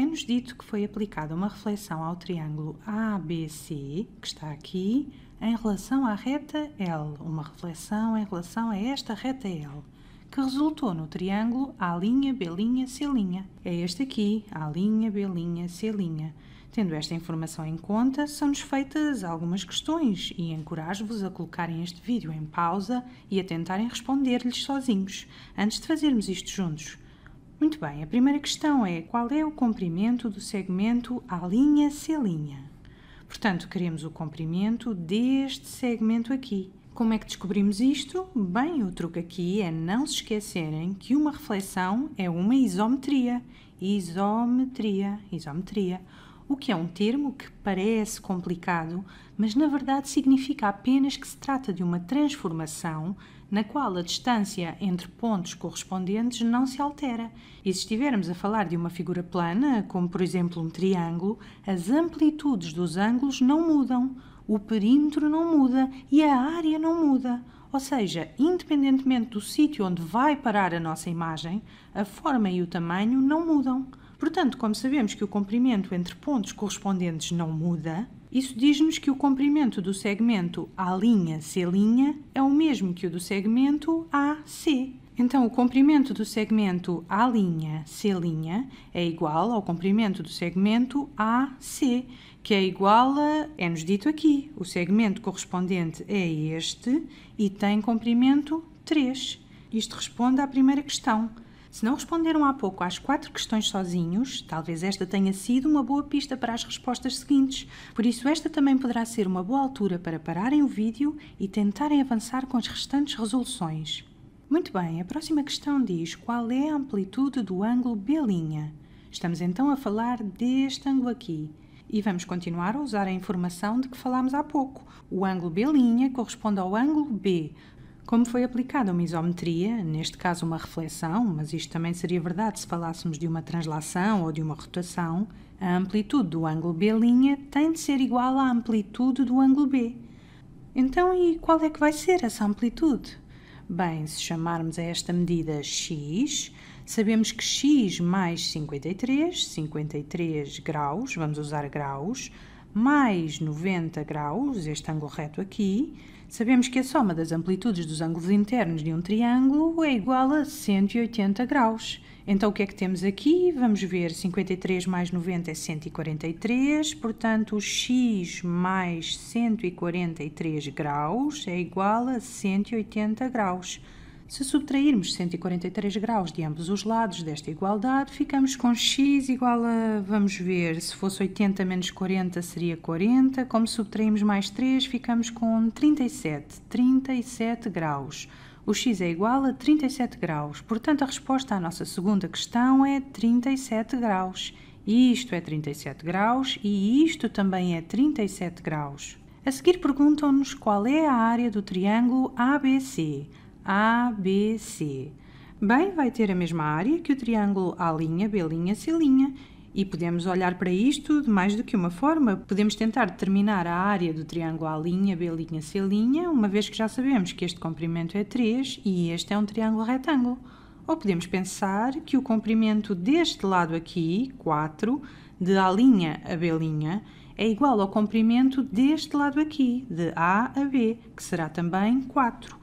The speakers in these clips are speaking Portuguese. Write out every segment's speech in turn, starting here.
É-nos dito que foi aplicada uma reflexão ao triângulo ABC, que está aqui, em relação à reta L, uma reflexão em relação a esta reta L, que resultou no triângulo A', B', C'. É este aqui, A', B', C'. Tendo esta informação em conta, são-nos feitas algumas questões e encorajo-vos a colocarem este vídeo em pausa e a tentarem responder-lhes sozinhos, antes de fazermos isto juntos. Muito bem, a primeira questão é qual é o comprimento do segmento A'C'? Portanto, queremos o comprimento deste segmento aqui. Como é que descobrimos isto? Bem, o truque aqui é não se esquecerem que uma reflexão é uma isometria. Isometria, isometria o que é um termo que parece complicado, mas na verdade significa apenas que se trata de uma transformação na qual a distância entre pontos correspondentes não se altera. E se estivermos a falar de uma figura plana, como por exemplo um triângulo, as amplitudes dos ângulos não mudam, o perímetro não muda e a área não muda. Ou seja, independentemente do sítio onde vai parar a nossa imagem, a forma e o tamanho não mudam. Portanto, como sabemos que o comprimento entre pontos correspondentes não muda, isso diz-nos que o comprimento do segmento A'C' é o mesmo que o do segmento AC. Então, o comprimento do segmento A'C' é igual ao comprimento do segmento AC, que é igual a, é-nos dito aqui, o segmento correspondente é este e tem comprimento 3. Isto responde à primeira questão. Se não responderam há pouco às quatro questões sozinhos, talvez esta tenha sido uma boa pista para as respostas seguintes. Por isso, esta também poderá ser uma boa altura para pararem o vídeo e tentarem avançar com as restantes resoluções. Muito bem, a próxima questão diz qual é a amplitude do ângulo B'. Estamos então a falar deste ângulo aqui. E vamos continuar a usar a informação de que falámos há pouco. O ângulo B' corresponde ao ângulo B, como foi aplicada uma isometria, neste caso uma reflexão, mas isto também seria verdade se falássemos de uma translação ou de uma rotação, a amplitude do ângulo B' tem de ser igual à amplitude do ângulo B. Então, e qual é que vai ser essa amplitude? Bem, se chamarmos a esta medida x, sabemos que x mais 53, 53 graus, vamos usar graus, mais 90 graus, este ângulo reto aqui, Sabemos que a soma das amplitudes dos ângulos internos de um triângulo é igual a 180 graus. Então, o que é que temos aqui? Vamos ver, 53 mais 90 é 143, portanto, x mais 143 graus é igual a 180 graus. Se subtrairmos 143 graus de ambos os lados desta igualdade, ficamos com x igual a, vamos ver, se fosse 80 menos 40 seria 40, como subtraímos mais 3, ficamos com 37, 37 graus. O x é igual a 37 graus, portanto a resposta à nossa segunda questão é 37 graus. Isto é 37 graus e isto também é 37 graus. A seguir perguntam-nos qual é a área do triângulo ABC. ABC. Bem, vai ter a mesma área que o triângulo A', B', C'. E podemos olhar para isto de mais do que uma forma. Podemos tentar determinar a área do triângulo A', B', C', uma vez que já sabemos que este comprimento é 3 e este é um triângulo retângulo. Ou podemos pensar que o comprimento deste lado aqui, 4, de A' a B', é igual ao comprimento deste lado aqui, de A a B, que será também 4.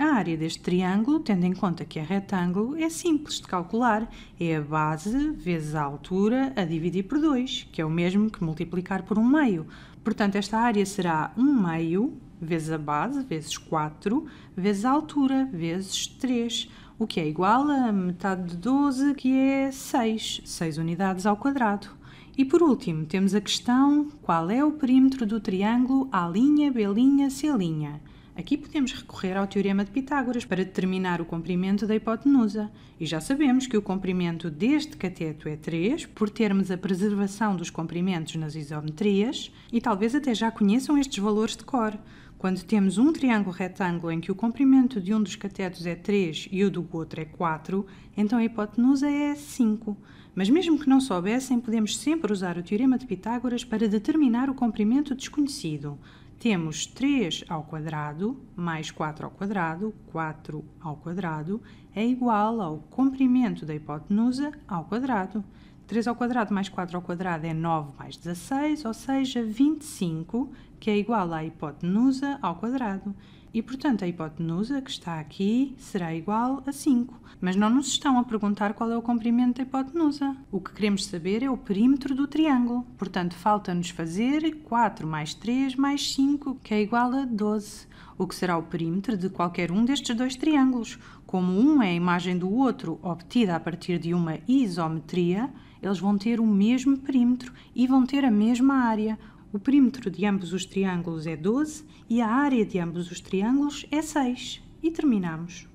A área deste triângulo, tendo em conta que é retângulo, é simples de calcular. É a base vezes a altura a dividir por 2, que é o mesmo que multiplicar por 1 um meio. Portanto, esta área será 1 um meio vezes a base, vezes 4, vezes a altura, vezes 3, o que é igual a metade de 12, que é 6, 6 unidades ao quadrado. E por último, temos a questão: qual é o perímetro do triângulo A', B', C'? Aqui podemos recorrer ao teorema de Pitágoras para determinar o comprimento da hipotenusa, e já sabemos que o comprimento deste cateto é 3, por termos a preservação dos comprimentos nas isometrias, e talvez até já conheçam estes valores de cor. Quando temos um triângulo retângulo em que o comprimento de um dos catetos é 3 e o do outro é 4, então a hipotenusa é 5. Mas mesmo que não soubessem, podemos sempre usar o teorema de Pitágoras para determinar o comprimento desconhecido temos 3 ao quadrado mais 4 ao quadrado, 4 ao quadrado, é igual ao comprimento da hipotenusa ao quadrado. 3 ao quadrado mais 4 ao quadrado é 9 mais 16, ou seja, 25, que é igual à hipotenusa ao quadrado. E, portanto, a hipotenusa que está aqui será igual a 5. Mas não nos estão a perguntar qual é o comprimento da hipotenusa. O que queremos saber é o perímetro do triângulo. Portanto, falta-nos fazer 4 mais 3 mais 5, que é igual a 12, o que será o perímetro de qualquer um destes dois triângulos. Como um é a imagem do outro obtida a partir de uma isometria, eles vão ter o mesmo perímetro e vão ter a mesma área, o perímetro de ambos os triângulos é 12 e a área de ambos os triângulos é 6. E terminamos.